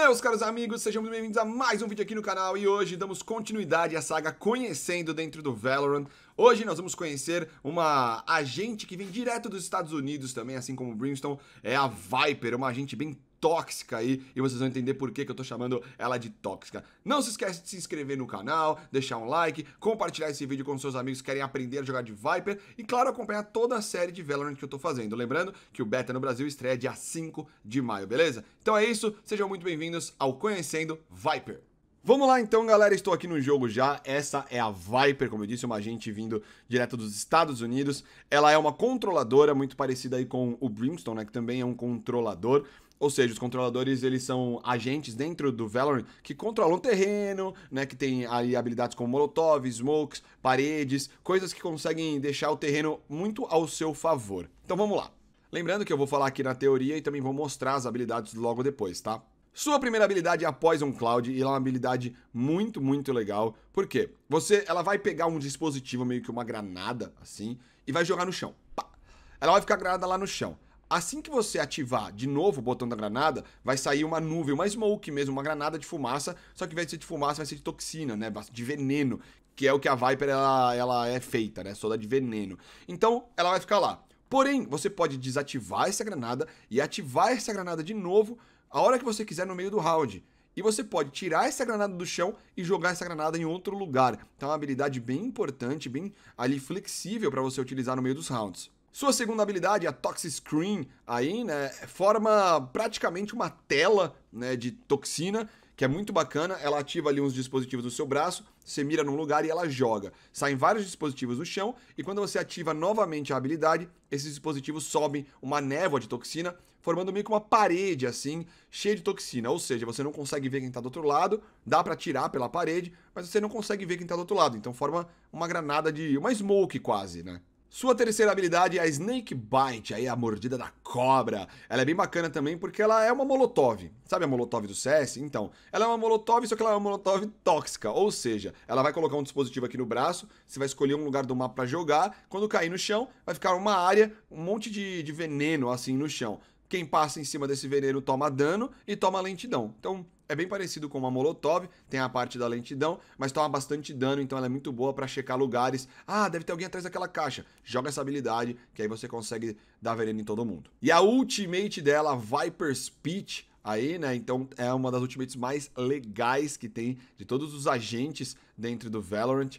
Meus caros amigos, sejam bem-vindos a mais um vídeo aqui no canal e hoje damos continuidade à saga Conhecendo dentro do Valorant. Hoje nós vamos conhecer uma agente que vem direto dos Estados Unidos também, assim como o Brimstone, é a Viper, uma agente bem tóxica aí e vocês vão entender por que, que eu tô chamando ela de tóxica. Não se esquece de se inscrever no canal, deixar um like, compartilhar esse vídeo com seus amigos que querem aprender a jogar de Viper e, claro, acompanhar toda a série de Valorant que eu tô fazendo. Lembrando que o Beta no Brasil estreia dia 5 de maio, beleza? Então é isso, sejam muito bem-vindos ao Conhecendo Viper. Vamos lá então, galera. Estou aqui no jogo já. Essa é a Viper, como eu disse, uma agente vindo direto dos Estados Unidos. Ela é uma controladora, muito parecida aí com o Brimstone, né, que também é um controlador. Ou seja, os controladores, eles são agentes dentro do Valorant que controlam o terreno, né? Que tem aí habilidades como molotov, smokes, paredes, coisas que conseguem deixar o terreno muito ao seu favor. Então vamos lá. Lembrando que eu vou falar aqui na teoria e também vou mostrar as habilidades logo depois, tá? Sua primeira habilidade é a Poison Cloud e ela é uma habilidade muito, muito legal. Por quê? Você, ela vai pegar um dispositivo, meio que uma granada, assim, e vai jogar no chão. Pá. Ela vai ficar granada lá no chão. Assim que você ativar de novo o botão da granada, vai sair uma nuvem, uma smoke mesmo, uma granada de fumaça, só que vai de ser de fumaça, vai ser de toxina, né? De veneno, que é o que a Viper ela, ela é feita, né? Soda de veneno. Então, ela vai ficar lá. Porém, você pode desativar essa granada e ativar essa granada de novo a hora que você quiser no meio do round. E você pode tirar essa granada do chão e jogar essa granada em outro lugar. Então é uma habilidade bem importante, bem ali flexível para você utilizar no meio dos rounds. Sua segunda habilidade, a Toxic Screen, aí, né, forma praticamente uma tela né, de toxina que é muito bacana. Ela ativa ali uns dispositivos no seu braço, você mira num lugar e ela joga. Saem vários dispositivos no chão e quando você ativa novamente a habilidade, esses dispositivos sobem uma névoa de toxina, formando meio que uma parede assim, cheia de toxina. Ou seja, você não consegue ver quem está do outro lado, dá para tirar pela parede, mas você não consegue ver quem está do outro lado. Então forma uma granada de uma smoke quase, né? Sua terceira habilidade é a Snake Bite, aí é a mordida da cobra. Ela é bem bacana também porque ela é uma molotov. Sabe a molotov do CS? Então, ela é uma molotov, só que ela é uma molotov tóxica. Ou seja, ela vai colocar um dispositivo aqui no braço, você vai escolher um lugar do mapa para jogar. Quando cair no chão, vai ficar uma área, um monte de, de veneno assim no chão quem passa em cima desse veneno toma dano e toma lentidão. Então é bem parecido com uma molotov, tem a parte da lentidão, mas toma bastante dano, então ela é muito boa para checar lugares. Ah, deve ter alguém atrás daquela caixa. Joga essa habilidade, que aí você consegue dar veneno em todo mundo. E a ultimate dela, Viper Speech, aí, né? Então é uma das ultimates mais legais que tem de todos os agentes dentro do Valorant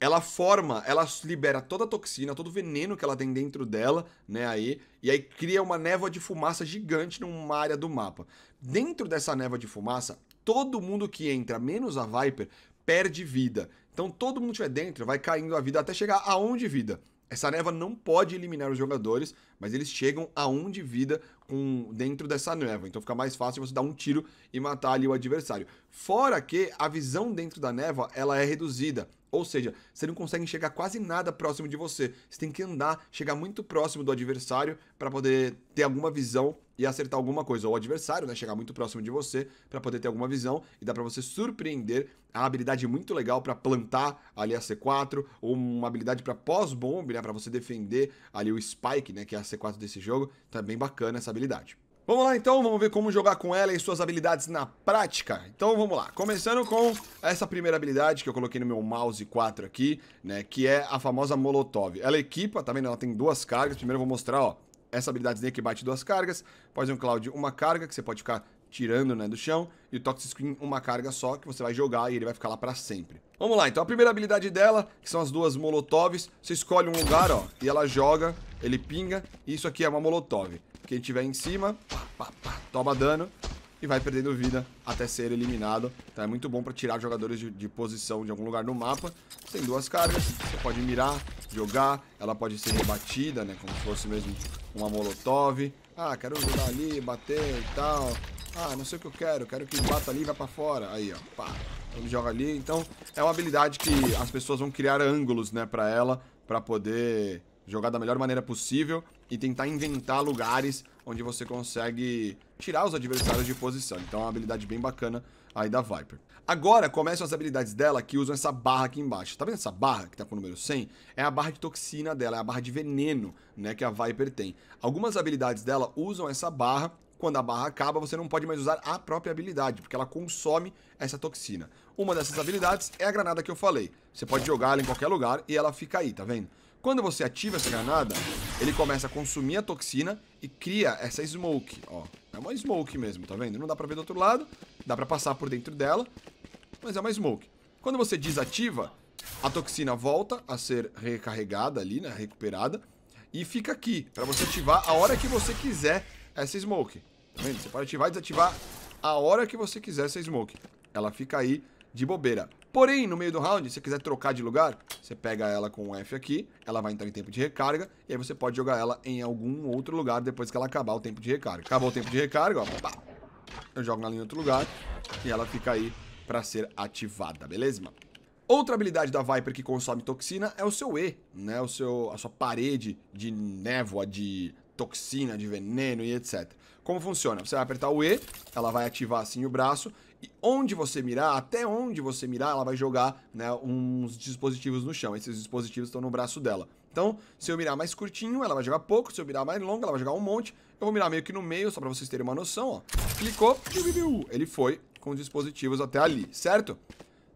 ela forma, ela libera toda a toxina, todo o veneno que ela tem dentro dela, né, aí, e aí cria uma névoa de fumaça gigante numa área do mapa. Dentro dessa névoa de fumaça, todo mundo que entra, menos a Viper, perde vida. Então todo mundo que estiver dentro vai caindo a vida até chegar a 1 de vida. Essa névoa não pode eliminar os jogadores, mas eles chegam a 1 de vida com, dentro dessa névoa. Então fica mais fácil você dar um tiro e matar ali o adversário. Fora que a visão dentro da névoa ela é reduzida. Ou seja, você não consegue chegar quase nada próximo de você. Você tem que andar, chegar muito próximo do adversário para poder ter alguma visão e acertar alguma coisa. Ou o adversário, né, chegar muito próximo de você para poder ter alguma visão e dá para você surpreender. A habilidade é muito legal para plantar ali a C4, ou uma habilidade para pós-bomb, né, para você defender ali o spike, né, que é a C4 desse jogo. Tá bem bacana essa habilidade. Vamos lá então, vamos ver como jogar com ela e suas habilidades na prática. Então vamos lá, começando com essa primeira habilidade que eu coloquei no meu mouse 4 aqui, né, que é a famosa Molotov. Ela equipa, tá vendo? Ela tem duas cargas, primeiro eu vou mostrar, ó, essa habilidade que bate duas cargas, um Cloud uma carga, que você pode ficar tirando né, do chão, e o Toxic Screen uma carga só, que você vai jogar e ele vai ficar lá para sempre. Vamos lá, então a primeira habilidade dela, que são as duas Molotovs, você escolhe um lugar, ó, e ela joga, ele pinga, e isso aqui é uma Molotov. Quem tiver em cima, pá, pá, pá, toma dano e vai perdendo vida até ser eliminado. Então é muito bom para tirar jogadores de, de, posição de algum lugar no mapa. Tem duas cargas, você pode mirar, jogar, ela pode ser rebatida, né? Como se fosse mesmo uma molotov. Ah, quero jogar ali, bater e tal. Ah, não sei o que eu quero, quero que bata ali e vá para fora. Aí, ó, pá. Ele joga ali, então é uma habilidade que as pessoas vão criar ângulos, né, pra ela, para poder jogar da melhor maneira possível e tentar inventar lugares onde você consegue tirar os adversários de posição. Então é uma habilidade bem bacana aí da Viper. Agora começam as habilidades dela que usam essa barra aqui embaixo. Tá vendo essa barra que tá com o número 100? É a barra de toxina dela, é a barra de veneno, né, que a Viper tem. Algumas habilidades dela usam essa barra quando a barra acaba, você não pode mais usar a própria habilidade, porque ela consome essa toxina. Uma dessas habilidades é a granada que eu falei. Você pode jogar ela em qualquer lugar e ela fica aí, tá vendo? Quando você ativa essa granada, ele começa a consumir a toxina e cria essa smoke, ó. É uma smoke mesmo, tá vendo? Não dá pra ver do outro lado, dá pra passar por dentro dela, mas é uma smoke. Quando você desativa, a toxina volta a ser recarregada ali, né, recuperada, e fica aqui, pra você ativar a hora que você quiser essa smoke. Tá vendo? Você pode ativar e desativar a hora que você quiser essa smoke. Ela fica aí de bobeira. Porém, no meio do round, se você quiser trocar de lugar, você pega ela com o F aqui, ela vai entrar em tempo de recarga, e aí você pode jogar ela em algum outro lugar depois que ela acabar o tempo de recarga. Acabou o tempo de recarga, ó, pá, eu jogo ela em outro lugar, e ela fica aí para ser ativada, beleza, mano? Outra habilidade da Viper que consome toxina é o seu E, né? O seu, a sua parede de névoa, de toxina, de veneno e etc. Como funciona? Você vai apertar o E, ela vai ativar assim o braço e onde você mirar, até onde você mirar, ela vai jogar né, uns dispositivos no chão. Esses dispositivos estão no braço dela. Então, se eu mirar mais curtinho, ela vai jogar pouco. Se eu mirar mais longo, ela vai jogar um monte. Eu vou mirar meio que no meio, só para vocês terem uma noção. Ó. Clicou, ele foi com os dispositivos até ali, certo?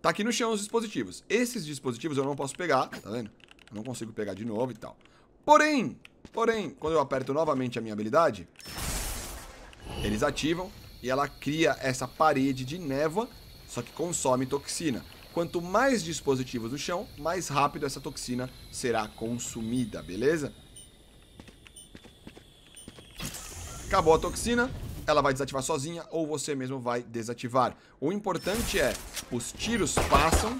Tá aqui no chão os dispositivos. Esses dispositivos eu não posso pegar, tá vendo? Eu não consigo pegar de novo e tal. Porém, porém, quando eu aperto novamente a minha habilidade, eles ativam e ela cria essa parede de névoa, só que consome toxina. Quanto mais dispositivos no chão, mais rápido essa toxina será consumida, beleza? Acabou a toxina, ela vai desativar sozinha ou você mesmo vai desativar. O importante é, os tiros passam,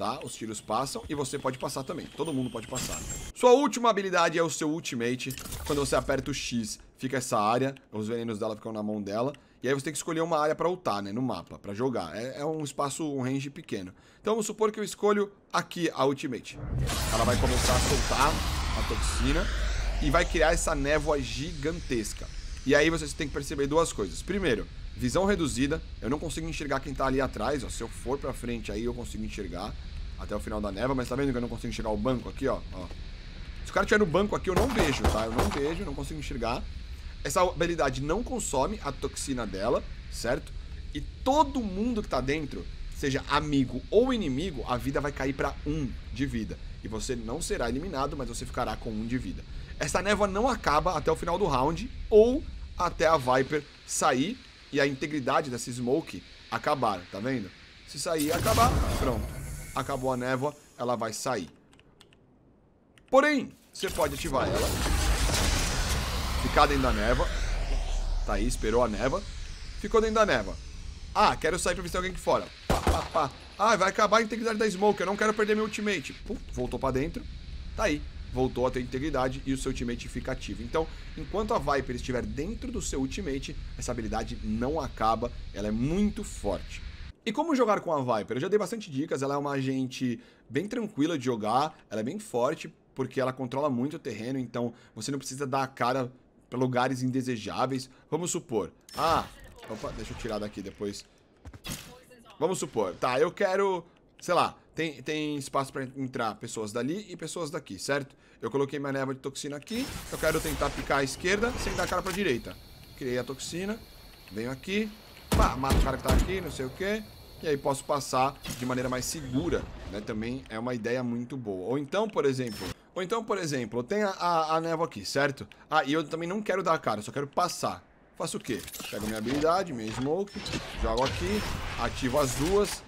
tá? Os tiros passam e você pode passar também. Todo mundo pode passar. Sua última habilidade é o seu ultimate. Quando você aperta o X, fica essa área. Os venenos dela ficam na mão dela. E aí você tem que escolher uma área para ultar, né? No mapa, para jogar. É, é, um espaço, um range pequeno. Então vamos supor que eu escolho aqui a ultimate. Ela vai começar a soltar a toxina e vai criar essa névoa gigantesca. E aí você tem que perceber duas coisas. Primeiro, Visão reduzida, eu não consigo enxergar quem tá ali atrás, ó. Se eu for pra frente aí, eu consigo enxergar até o final da neva, mas tá vendo que eu não consigo enxergar o banco aqui, ó. ó. Se o cara tiver no banco aqui, eu não vejo, tá? Eu não vejo, não consigo enxergar. Essa habilidade não consome a toxina dela, certo? E todo mundo que tá dentro, seja amigo ou inimigo, a vida vai cair para um de vida. E você não será eliminado, mas você ficará com um de vida. Essa névoa não acaba até o final do round ou até a Viper sair e a integridade dessa smoke acabaram, tá vendo? Se sair acabar, pronto. Acabou a névoa, ela vai sair. Porém, você pode ativar ela. Ficar dentro da névoa. Tá aí, esperou a névoa. Ficou dentro da névoa. Ah, quero sair pra ver se tem alguém aqui fora. Pá, pá, pá. Ah, vai acabar a integridade da smoke. Eu não quero perder meu ultimate. Pum, voltou pra dentro. Tá aí voltou a ter integridade e o seu ultimate fica ativo. Então, enquanto a Viper estiver dentro do seu ultimate, essa habilidade não acaba, ela é muito forte. E como jogar com a Viper? Eu já dei bastante dicas, ela é uma agente bem tranquila de jogar, ela é bem forte, porque ela controla muito o terreno, então você não precisa dar a cara para lugares indesejáveis. Vamos supor, ah, opa, deixa eu tirar daqui depois. Vamos supor, tá, eu quero sei lá, tem, tem espaço para entrar pessoas dali e pessoas daqui, certo? Eu coloquei minha névoa de toxina aqui, eu quero tentar picar à esquerda sem dar a cara pra direita. Criei a toxina, venho aqui, pá, mato o cara que tá aqui, não sei o que, e aí posso passar de maneira mais segura, né? Também é uma ideia muito boa. Ou então, por exemplo... Ou então, por exemplo, tem a, a, a névoa aqui, certo? Ah, e eu também não quero dar a cara, eu só quero passar. Faço o quê? Pego minha habilidade, minha smoke, jogo aqui, ativo as duas,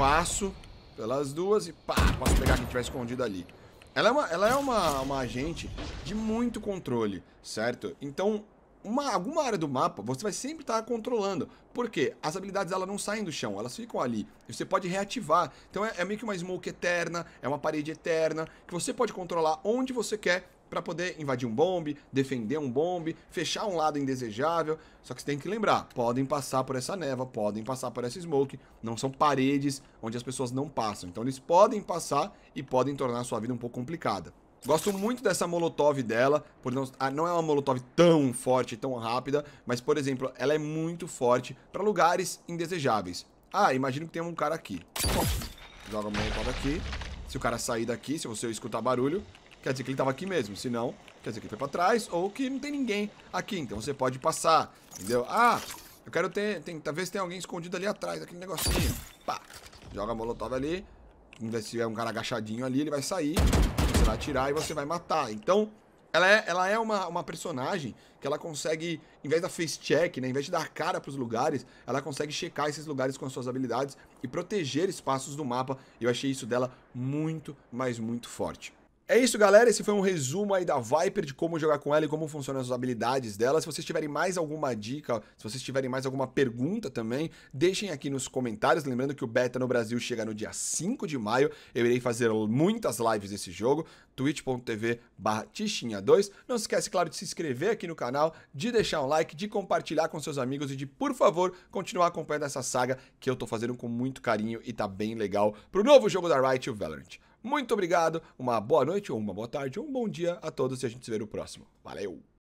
passo pelas duas e pá, posso pegar quem estiver escondido ali. Ela é, uma, ela é uma, uma agente de muito controle, certo? Então, uma, alguma área do mapa você vai sempre estar tá controlando. porque As habilidades ela não saem do chão, elas ficam ali. E você pode reativar. Então é, é meio que uma smoke eterna, é uma parede eterna, que você pode controlar onde você quer para poder invadir um bombe, defender um bombe, fechar um lado indesejável. Só que você tem que lembrar, podem passar por essa neva, podem passar por essa smoke, não são paredes onde as pessoas não passam. Então eles podem passar e podem tornar a sua vida um pouco complicada. Gosto muito dessa molotov dela, por não, ah, não é uma molotov tão forte, tão rápida, mas, por exemplo, ela é muito forte para lugares indesejáveis. Ah, imagino que tem um cara aqui. Joga a molotov aqui. Se o cara sair daqui, se você escutar barulho, quer dizer que ele estava aqui mesmo. Se não, quer dizer que ele foi para trás ou que não tem ninguém aqui. Então você pode passar, entendeu? Ah, eu quero ter... Tem, talvez tenha alguém escondido ali atrás, aquele negocinho. Pá, joga a molotov ali. Se tiver um cara agachadinho ali, ele vai sair. Você vai atirar e você vai matar. Então, ela é, ela é uma, uma personagem que ela consegue, em vez da face check, né, em vez de dar cara para os lugares, ela consegue checar esses lugares com as suas habilidades e proteger espaços do mapa. Eu achei isso dela muito, mas muito forte. É isso, galera. Esse foi um resumo aí da Viper, de como jogar com ela e como funcionam as habilidades dela. Se vocês tiverem mais alguma dica, se vocês tiverem mais alguma pergunta também, deixem aqui nos comentários. Lembrando que o beta no Brasil chega no dia 5 de maio. Eu irei fazer muitas lives desse jogo. twitch.tv tichinha 2 Não se esquece, claro, de se inscrever aqui no canal, de deixar um like, de compartilhar com seus amigos e de, por favor, continuar acompanhando essa saga que eu tô fazendo com muito carinho e tá bem legal pro novo jogo da Riot, o Valorant. Muito obrigado, uma boa noite, ou uma boa tarde, ou um bom dia a todos e a gente se vê no próximo. Valeu!